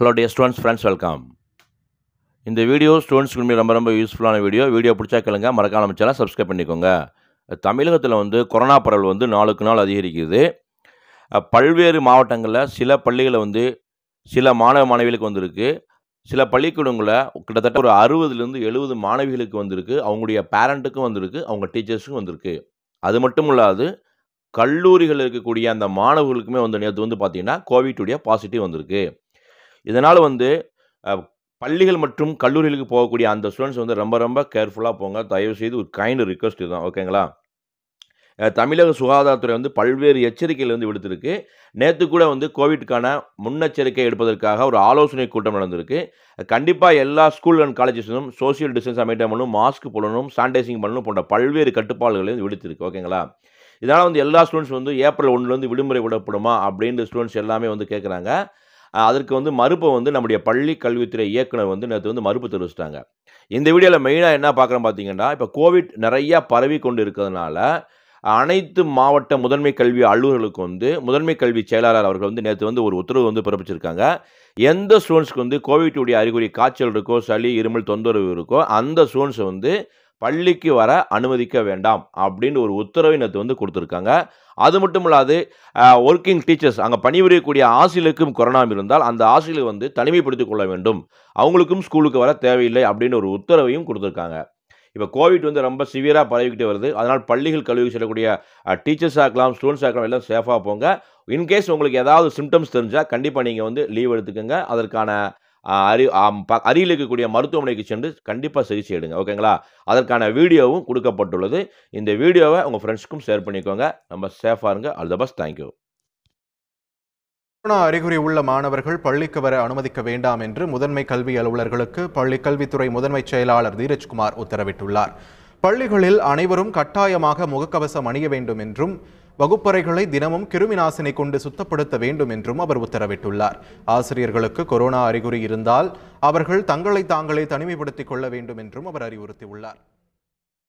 hello dear students friends welcome இந்த video ஸ்டூடெண்ட்ஸ்க்கு ரொம்ப ரொம்ப யூஸ்ஃபுல்லான வீடியோ வீடியோ பிடிச்சா கேளுங்க மறக்காம சேனல் சப்ஸ்கிரைப் பண்ணிக்கோங்க தமிழகத்தில் வந்து கொரோனா பரவல் வந்து நாளுக்கு நாள் அதிகரிக்குது பல்வேறு மாவட்டங்களில் சில பள்ளிகளை வந்து சில மாணவ மாணவிகளுக்கு வந்திருக்கு சில பள்ளிக்கூடங்களில் கிட்டத்தட்ட ஒரு அறுபதுலேருந்து எழுபது மாணவிகளுக்கு வந்திருக்கு அவங்களுடைய பேரண்ட்டுக்கும் வந்திருக்கு அவங்க டீச்சர்ஸுக்கும் வந்திருக்கு அது மட்டும் இல்லாது கல்லூரிகளில் இருக்கக்கூடிய அந்த மாணவர்களுக்குமே வந்த நேற்று வந்து பார்த்திங்கன்னா கோவிட்டுடைய பாசிட்டிவ் வந்திருக்கு இதனால் வந்து பள்ளிகள் மற்றும் கல்லூரிகளுக்கு போகக்கூடிய அந்த ஸ்டூடெண்ட்ஸ் வந்து ரொம்ப ரொம்ப கேர்ஃபுல்லாக போங்க தயவுசெய்து ஒரு கைண்ட் ரிக்வஸ்ட் இதுதான் ஓகேங்களா தமிழக சுகாதாரத்துறை வந்து பல்வேறு எச்சரிக்கைகள் வந்து விடுத்திருக்கு நேற்று கூட வந்து கோவிட்கான முன்னெச்சரிக்கை எடுப்பதற்காக ஒரு ஆலோசனை கூட்டம் நடந்திருக்கு கண்டிப்பாக எல்லா ஸ்கூல் அண்ட் காலேஜஸ்லும் சோசியல் டிஸ்டன்ஸ் மெயின்டைன் பண்ணணும் மாஸ்க் போடணும் சானிடைசிங் பண்ணணும் போன்ற பல்வேறு கட்டுப்பாடுகளை விடுத்திருக்கு ஓகேங்களா இதனால் வந்து எல்லா ஸ்டூடெண்ட்ஸ் வந்து ஏப்ரல் ஒன்றுலேருந்து விடுமுறை விடப்படுமா அப்படின்ற ஸ்டூடெண்ட்ஸ் எல்லாமே வந்து கேட்குறாங்க அதற்கு வந்து மறுப்பை வந்து நம்முடைய பள்ளி கல்வித்துறை இயக்குனர் வந்து நேற்று வந்து மறுப்பு தெரிவிச்சிட்டாங்க இந்த வீடியோவில் மெயினாக என்ன பார்க்குறோம் பார்த்தீங்கன்னா இப்போ கோவிட் நிறையா பரவி கொண்டு இருக்கிறதுனால அனைத்து மாவட்ட முதன்மை கல்வி அலுவலர்களுக்கு வந்து முதன்மை கல்வி செயலாளர் அவர்கள் வந்து நேற்று வந்து ஒரு உத்தரவு வந்து பிறப்பிச்சிருக்காங்க எந்த ஸ்டூடெண்ட்ஸ்க்கு வந்து கோவிட்டுடைய அறிகுறி காய்ச்சல் இருக்கோ சளி இருமல் தொந்தரவு இருக்கோ அந்த ஸ்டூடெண்ட்ஸை வந்து பள்ளிக்கு வர அனுமதிக்க வேண்டாம் அப்படின்னு ஒரு உத்தரவினத்தை வந்து கொடுத்துருக்காங்க அது மட்டும் இல்லாது ஒர்க்கிங் டீச்சர்ஸ் அங்கே பணிபுரியக்கூடிய ஆசிரியருக்கும் கொரோனா இருந்தால் அந்த ஆசிரியர் வந்து தனிமைப்படுத்திக் கொள்ள வேண்டும் அவங்களுக்கும் ஸ்கூலுக்கு வர தேவையில்லை அப்படின்னு ஒரு உத்தரவையும் கொடுத்துருக்காங்க இப்போ கோவிட் வந்து ரொம்ப சிவியராக பரவிக்கிட்டு வருது அதனால் பள்ளிகள் கல்விக்கு செல்லக்கூடிய டீச்சர்ஸாக இருக்கலாம் ஸ்டூடெண்ட்ஸாக இருக்கலாம் எல்லாம் சேஃபாக போங்க இன்கேஸ் உங்களுக்கு ஏதாவது சிம்டம்ஸ் தெரிஞ்சால் கண்டிப்பாக நீங்கள் வந்து லீவ் எடுத்துக்கோங்க அதற்கான அரி அருகில் இருக்கக்கூடிய மருத்துவமனைக்கு சென்று கண்டிப்பாக சிகிச்சை எடுங்க ஓகேங்களா அதற்கான வீடியோவும் கொடுக்கப்பட்டுள்ளது இந்த வீடியோவை உங்கள் ஃப்ரெண்ட்ஸ்க்கும் ஷேர் பண்ணிக்கோங்க நம்ம சேஃபாக இருங்க all the best thank you corona அறிகுறி உள்ள மாணவர்கள் பள்ளிக்கு வர அனுமதிக்க வேண்டாம் என்று முதன்மை கல்வி அலுவலர்களுக்கு பள்ளி கல்வித்துறை முதன்மைச் செயலாளர் தீரஜ்குமார் உத்தரவிட்டுள்ளார் பள்ளிகளில் அனைவரும் கட்டாயமாக முகக்கவசம் அணிய வேண்டும் என்றும் வகுப்பறைகளை தினமும் நாசினை கொண்டு சுத்தப்படுத்த வேண்டும் என்றும் அவர் உத்தரவிட்டுள்ளார் ஆசிரியர்களுக்கு கொரோனா அறிகுறி இருந்தால் அவர்கள் தங்களை தாங்களே தனிமைப்படுத்திக் கொள்ள வேண்டும் என்றும் அவர் அறிவுறுத்தியுள்ளார்